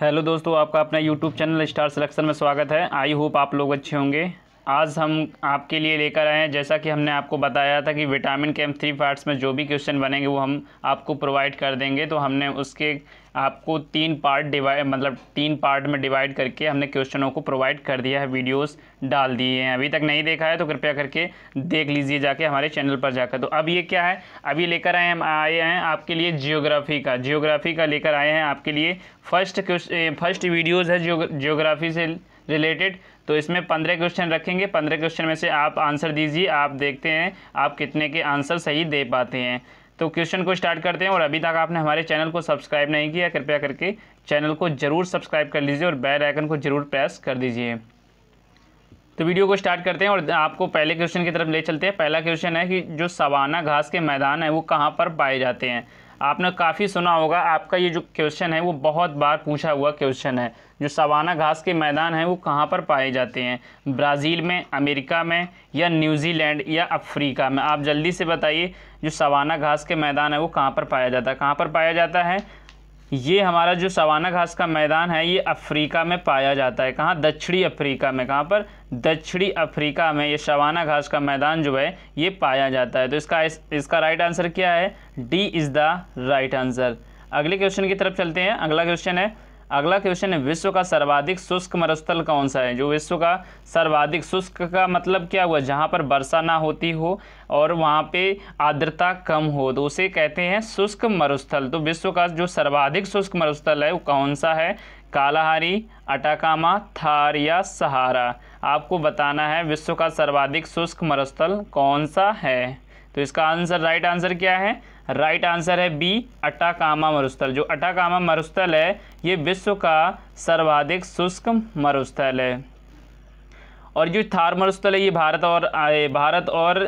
hello दोस्तों आपका अपना यूट्यूब चैनल स्टार सिलेक्शन में स्वागत है आई होप आप लोग अच्छे होंगे आज हम आपके लिए लेकर आए हैं जैसा कि हमने आपको बताया था कि विटामिन के एम थ्री पार्ट्स में जो भी क्वेश्चन बनेंगे वो हम आपको प्रोवाइड कर देंगे तो हमने उसके आपको तीन पार्ट डिवाइड मतलब तीन पार्ट में डिवाइड करके हमने क्वेश्चनों को प्रोवाइड कर दिया है वीडियोस डाल दिए हैं अभी तक नहीं देखा है तो कृपया करके देख लीजिए जाके हमारे चैनल पर जाकर तो अब ये क्या है अभी लेकर आए हम आए हैं आपके लिए जियोग्राफी का जियोग्राफी का लेकर आए हैं आपके लिए फर्स्ट फर्स्ट वीडियोज़ है जियोग्राफी से रिलेटेड तो इसमें पंद्रह क्वेश्चन रखेंगे पंद्रह क्वेश्चन में से आप आंसर दीजिए आप देखते हैं आप कितने के आंसर सही दे पाते हैं तो क्वेश्चन को स्टार्ट करते हैं और अभी तक आपने हमारे चैनल को सब्सक्राइब नहीं किया कृपया करके चैनल को ज़रूर सब्सक्राइब कर लीजिए और बेल आइकन को ज़रूर प्रेस कर दीजिए तो वीडियो को स्टार्ट करते हैं और आपको पहले क्वेश्चन की तरफ ले चलते हैं पहला क्वेश्चन है कि जो सवाना घास के मैदान है वो कहाँ पर पाए जाते हैं आपने काफ़ी सुना होगा आपका ये जो क्वेश्चन है वो बहुत बार पूछा हुआ क्वेश्चन है जो सवाना घास के मैदान है वो कहाँ पर पाए जाते हैं ब्राज़ील में अमेरिका में या न्यूजीलैंड या अफ्रीका में आप जल्दी से बताइए जो सवाना घास के मैदान है वो कहाँ पर पाया जाता है कहाँ पर पाया जाता है ये हमारा जो सवाना घास का मैदान है ये अफ्रीका में पाया जाता है कहाँ दक्षिणी अफ्रीका में कहाँ पर दक्षिणी अफ्रीका में ये शवाना घास का मैदान जो है ये पाया जाता है तो इसका इस, इसका राइट आंसर क्या है D is the right answer अगले क्वेश्चन की तरफ चलते हैं अगला क्वेश्चन है अगला क्वेश्चन है विश्व का सर्वाधिक शुष्क मरुस्थल कौन सा है जो विश्व का सर्वाधिक शुष्क का मतलब क्या हुआ जहाँ पर वर्षा ना होती हो और वहाँ पे आर्द्रता कम हो तो उसे कहते हैं शुष्क मरुस्थल तो विश्व का जो सर्वाधिक शुष्क मरुस्थल है वो कौन सा है कालाहारी अटाकामा थार या सहारा आपको बताना है विश्व का सर्वाधिक शुष्क मरुस्थल कौन सा है तो इसका आंसर राइट आंसर क्या है राइट आंसर है बी अटाकामा मरुस्थल जो अटाकामा मरुस्थल है ये विश्व का सर्वाधिक शुष्क मरुस्थल है और जो थार मरुस्थल है ये भारत और भारत और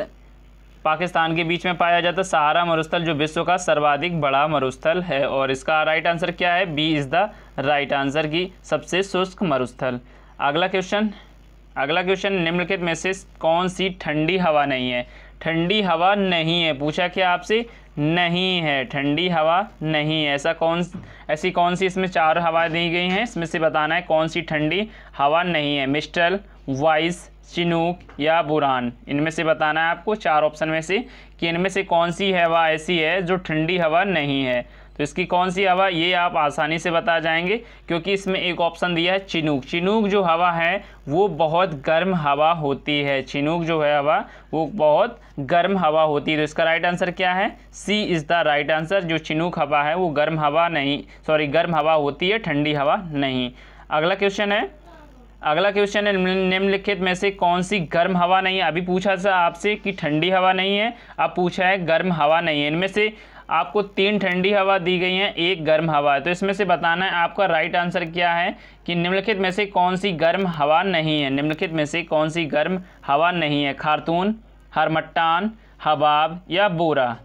पाकिस्तान के बीच में पाया जाता है सहारा मरुस्थल जो विश्व का सर्वाधिक बड़ा मरुस्थल है और इसका राइट आंसर क्या है B is the right answer की सबसे शुष्क मरुस्थल अगला क्वेश्चन अगला क्वेश्चन निम्नलिखित में से कौन सी ठंडी हवा नहीं है ठंडी हवा नहीं है पूछा क्या आपसे नहीं है ठंडी हवा नहीं है ऐसा कौन ऐसी कौन सी इसमें चार हवाएं दी गई हैं इसमें से बताना है कौन सी ठंडी हवा नहीं है मिस्टल वाइस चिनूक या बुरान इनमें से बताना है आपको चार ऑप्शन में से कि इनमें से कौन सी हवा ऐसी है जो ठंडी हवा नहीं है तो इसकी कौन सी हवा ये आप आसानी से बता जाएंगे क्योंकि इसमें एक ऑप्शन दिया है चिनूक चिनूक जो हवा है वो बहुत गर्म हवा होती है चिनूक जो है हवा वो बहुत गर्म हवा होती है तो इसका राइट आंसर क्या है C is the right answer जो चिनूक हवा है वो गर्म हवा नहीं सॉरी गर्म हवा होती है ठंडी हवा नहीं अगला क्वेश्चन है अगला क्वेश्चन है निम्नलिखित में से कौन सी गर्म हवा नहीं है अभी पूछा था आपसे कि ठंडी हवा नहीं है अब पूछा है गर्म हवा नहीं है इनमें से आपको तीन ठंडी हवा दी गई है एक गर्म हवा है तो इसमें से बताना है आपका राइट आंसर क्या है कि निम्नलिखित में से कौन सी गर्म हवा नहीं है निम्नलिखित में से कौन सी गर्म हवा नहीं है खारतून हरमट्टान हबाब या बोरा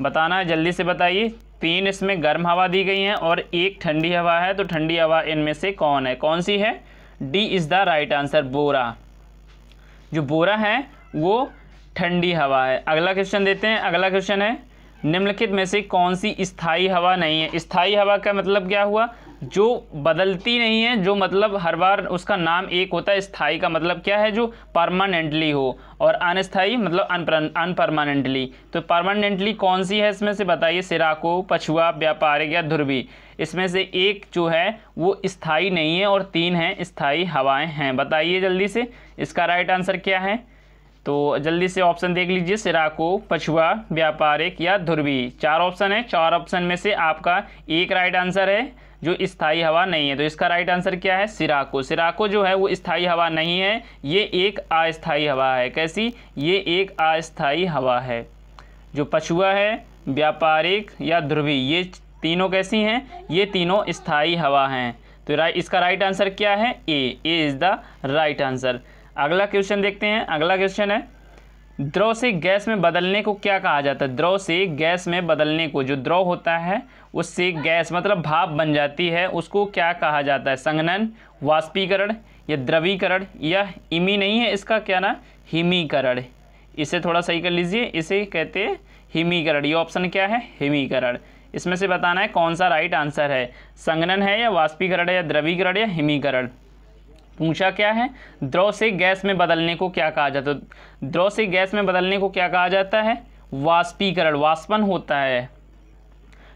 बताना है जल्दी से बताइए तीन इसमें गर्म हवा दी गई हैं और एक ठंडी हवा है तो ठंडी हवा इनमें से कौन है कौन सी है D is the right answer bora जो बोरा है वो ठंडी हवा है अगला क्वेश्चन देते हैं अगला क्वेश्चन है निम्नलिखित में से कौन सी स्थाई हवा नहीं है स्थाई हवा का मतलब क्या हुआ जो बदलती नहीं है जो मतलब हर बार उसका नाम एक होता है स्थाई का मतलब क्या है जो परमानेंटली हो और अनस्थाई मतलब अनपरमानेंटली तो परमानेंटली कौन सी है इसमें से बताइए सिराको पछुआ व्यापारिक या ध्रुवी इसमें से एक जो है वो स्थाई नहीं है और तीन है स्थाई हवाएं हैं बताइए जल्दी से इसका राइट आंसर क्या है तो जल्दी से ऑप्शन देख लीजिए सिराको पछुआ व्यापारिक या ध्रुवी चार ऑप्शन है चार ऑप्शन में से आपका एक राइट आंसर है जो स्थाई हवा नहीं है तो इसका राइट आंसर क्या है सिराको सिराको जो है वो स्थाई हवा नहीं है ये एक अस्थाई हवा है कैसी ये एक अस्थाई हवा है जो पछुआ है व्यापारिक या ध्रुवी ये तीनों कैसी हैं ये तीनों स्थाई हवा हैं तो राइट इसका राइट आंसर क्या है A A is the right answer अगला क्वेश्चन देखते हैं अगला क्वेश्चन है द्रव से गैस में बदलने को क्या कहा जाता है द्रव से गैस में बदलने को जो द्रव होता है उससे गैस मतलब भाप बन जाती है उसको क्या कहा जाता है संगनन वाष्पीकरण या द्रवीकरण या इमी नहीं है इसका क्या ना हिमीकरण इसे थोड़ा सही कर लीजिए इसे कहते हैं हिमीकरण ये ऑप्शन क्या है हिमीकरण इसमें से बताना है कौन सा राइट आंसर है संगनन है या वाष्पीकरण है या द्रवीकरण या हिमीकरण पूछा क्या है द्रव से गैस में बदलने को क्या कहा जाता है तो द्रव से गैस में बदलने को क्या कहा जाता है वाष्पीकरण वाष्पन होता है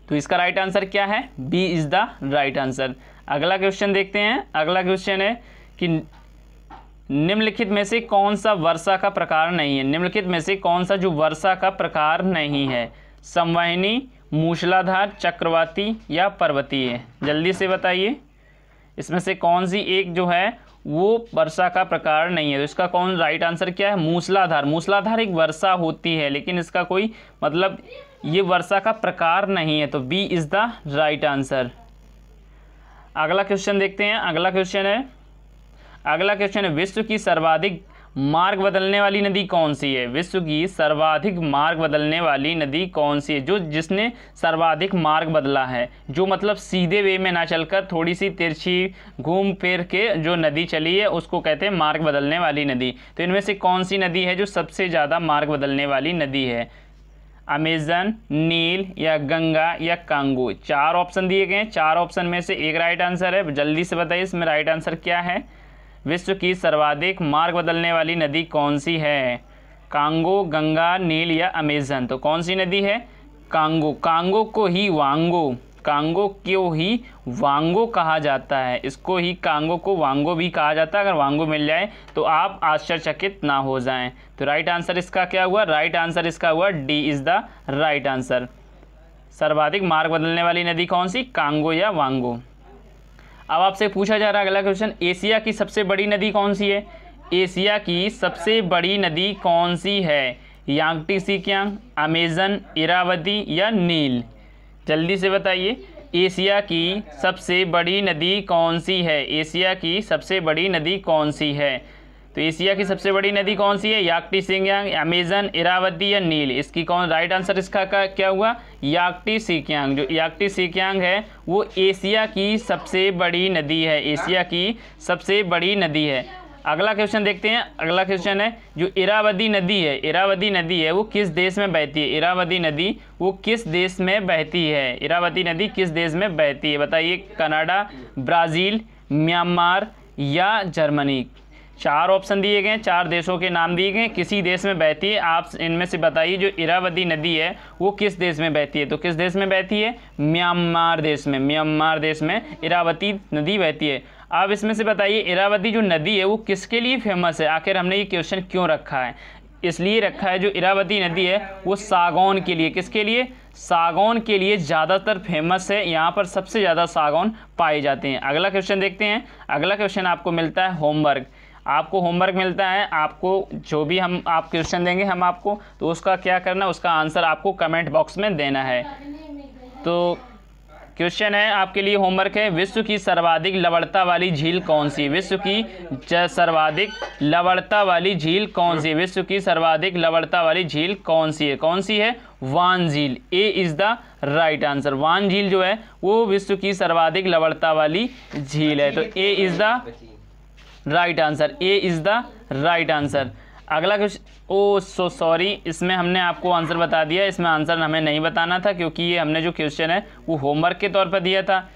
तो इसका राइट आंसर क्या है B is the right answer अगला क्वेश्चन देखते हैं अगला क्वेश्चन है कि निम्नलिखित में से कौन सा वर्षा का प्रकार नहीं है निम्नलिखित में से कौन सा जो वर्षा का प्रकार नहीं है संवाहिनी मूसलाधार चक्रवाती या पर्वतीय जल्दी से बताइए इसमें से कौन सी एक जो है वो वर्षा का प्रकार नहीं है तो इसका कौन राइट आंसर क्या है मूसलाधार मूसलाधार एक वर्षा होती है लेकिन इसका कोई मतलब ये वर्षा का प्रकार नहीं है तो B is the right answer अगला क्वेश्चन देखते हैं अगला क्वेश्चन है अगला क्वेश्चन है विश्व की सर्वाधिक मार्ग बदलने वाली नदी कौन सी है विश्व की सर्वाधिक मार्ग बदलने वाली नदी कौन सी है जो जिसने सर्वाधिक मार्ग बदला है जो मतलब सीधे वे में ना चलकर थोड़ी सी तिरछी घूम फिर के जो नदी चली है उसको कहते हैं मार्ग बदलने वाली नदी तो इनमें से कौन सी नदी है जो सबसे ज़्यादा मार्ग बदलने वाली नदी है अमेजन नील या गंगा या कांगो चार ऑप्शन दिए गए हैं चार ऑप्शन में से एक राइट आंसर है जल्दी से बताइए इसमें राइट आंसर क्या है विश्व की सर्वाधिक मार्ग बदलने वाली नदी कौन सी है कांगो गंगा नील या अमेजन तो कौन सी नदी है कांगो कांगो को ही वांगो कांगो को ही वांगो कहा जाता है इसको ही कांगो को वांगो भी कहा जाता है अगर वांगो मिल जाए तो आप आश्चर्यचकित ना हो जाएं तो राइट आंसर इसका क्या हुआ राइट आंसर इसका हुआ D is the right answer सर्वाधिक मार्ग बदलने वाली नदी कौन सी कांगो या वांगो अब आपसे पूछा जा रहा है अगला क्वेश्चन एशिया की सबसे बड़ी नदी कौन सी है एशिया की सबसे बड़ी नदी कौन सी है यांगटी सिक्यांग अमेजन इरावती या नील जल्दी से बताइए एशिया की सबसे बड़ी नदी कौन सी है एशिया की सबसे बड़ी नदी कौन सी है तो एशिया की सबसे बड़ी नदी कौन सी है याक्टी सिंगयांग अमेजन इरावती या नील इसकी कौन राइट आंसर इसका का क्या हुआ याक्टी सिक्यांग जो याक्टी सिक्यांग है वो एशिया की सबसे बड़ी नदी है एशिया की सबसे बड़ी नदी है अगला क्वेश्चन देखते हैं अगला क्वेश्चन है जो इरावदी नदी है इरावदी नदी है वो किस देश में बहती है इरावदी नदी वो किस देश में बहती है इरावती नदी किस देश में बहती है बताइए कनाडा ब्राज़ील म्यांमार या जर्मनी चार ऑप्शन दिए गए हैं चार देशों के नाम दिए गए किसी देश में बहती है आप इनमें से बताइए जो इरावती नदी है वो किस देश में बहती है तो किस देश में बहती है म्यांमार देश में म्यांमार देश में इरावती नदी बहती है आप इसमें से बताइए इरावती जो नदी है वो किसके लिए फेमस है आखिर हमने ये क्वेश्चन क्यों रखा है इसलिए रखा है जो इरावती नदी है वो सागौन के लिए किसके लिए सागौन के लिए ज़्यादातर फेमस है यहाँ पर सबसे ज़्यादा सागौन पाए जाते हैं अगला क्वेश्चन देखते हैं अगला क्वेश्चन आपको मिलता है होमवर्क आपको होमवर्क मिलता है आपको जो भी हम आप क्वेश्चन देंगे हम आपको तो उसका क्या करना उसका आंसर आपको कमेंट बॉक्स में देना है तो क्वेश्चन है आपके लिए होमवर्क है विश्व की सर्वाधिक लवणता वाली झील कौन सी विश्व की सर्वाधिक लवणता वाली झील कौन सी विश्व की सर्वाधिक लवणता वाली झील कौन सी है कौन सी है वान झील A is the right answer Van झील जो है वो विश्व की सर्वाधिक लवणता वाली झील है तो A is the right answer A is the right answer अगला क्वेश्चन ओ सो सॉरी इसमें हमने आपको आंसर बता दिया इसमें आंसर हमें नहीं बताना था क्योंकि ये हमने जो क्वेश्चन है वो होमवर्क के तौर पर दिया था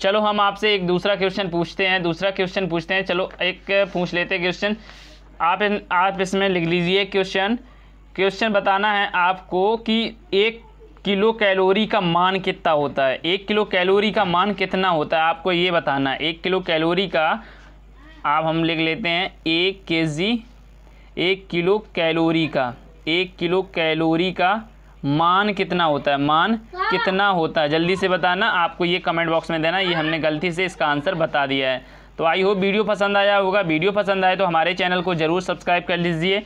चलो हम आपसे एक दूसरा क्वेश्चन पूछते हैं दूसरा क्वेश्चन पूछते हैं चलो एक पूछ लेते हैं क्वेश्चन आप इन आप इसमें लिख लीजिए क्वेश्चन क्वेश्चन बताना है आपको कि एक किलो कैलोरी का मान कितना होता है एक किलो कैलोरी का मान कितना होता है आपको ये बताना है एक किलो कैलोरी का आप हम लिख लेते हैं एक के जी एक किलो कैलोरी का एक किलो कैलोरी का मान कितना होता है मान कितना होता है जल्दी से बताना आपको ये कमेंट बॉक्स में देना ये हमने गलती से इसका आंसर बता दिया है तो आई होप वीडियो पसंद आया होगा वीडियो पसंद आए तो हमारे चैनल को ज़रूर सब्सक्राइब कर लीजिए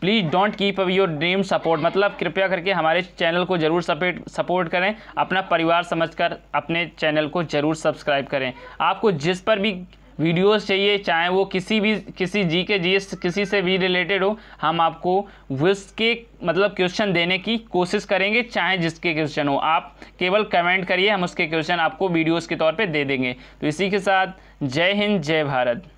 please don't keep up your dream support मतलब कृपया करके हमारे चैनल को ज़रूर सपेट सपोर्ट करें अपना परिवार समझकर अपने चैनल को ज़रूर सब्सक्राइब करें आपको जिस पर भी वीडियोस चाहिए चाहे वो किसी भी किसी जी के जी किसी से भी रिलेटेड हो हम आपको उसके मतलब क्वेश्चन देने की कोशिश करेंगे चाहे जिसके क्वेश्चन हो आप केवल कमेंट करिए हम उसके क्वेश्चन आपको वीडियोस के तौर पे दे देंगे तो इसी के साथ जय हिंद जय भारत